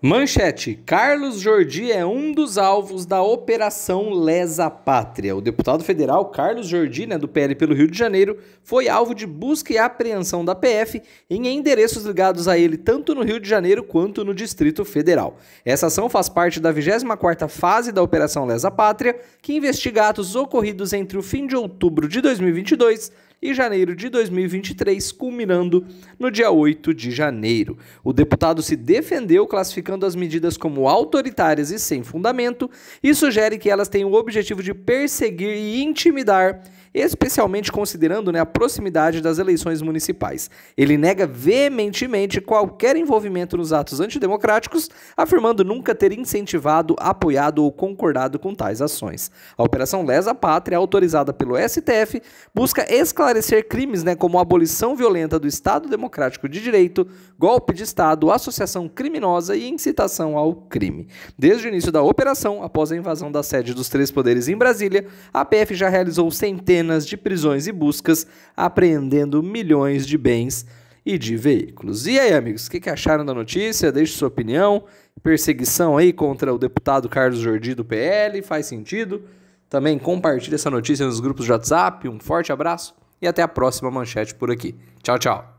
Manchete: Carlos Jordi é um dos alvos da Operação Lesa Pátria. O deputado federal Carlos Jordi, né, do PL pelo Rio de Janeiro, foi alvo de busca e apreensão da PF em endereços ligados a ele tanto no Rio de Janeiro quanto no Distrito Federal. Essa ação faz parte da 24ª fase da Operação Lesa Pátria, que investiga atos ocorridos entre o fim de outubro de 2022 e janeiro de 2023, culminando no dia 8 de janeiro. O deputado se defendeu classificando as medidas como autoritárias e sem fundamento e sugere que elas têm o objetivo de perseguir e intimidar especialmente considerando né, a proximidade das eleições municipais. Ele nega veementemente qualquer envolvimento nos atos antidemocráticos, afirmando nunca ter incentivado, apoiado ou concordado com tais ações. A Operação Lesa Pátria, autorizada pelo STF, busca esclarecer crimes né, como abolição violenta do Estado Democrático de Direito, golpe de Estado, associação criminosa e incitação ao crime. Desde o início da operação, após a invasão da sede dos três poderes em Brasília, a PF já realizou centenas de prisões e buscas, apreendendo milhões de bens e de veículos. E aí, amigos, o que, que, acharam da notícia? Deixe sua opinião. Perseguição aí contra o deputado Carlos Jordi do PL, faz sentido? Também compartilhe essa notícia nos grupos de WhatsApp. Um forte abraço e até a próxima manchete por aqui. Tchau, tchau.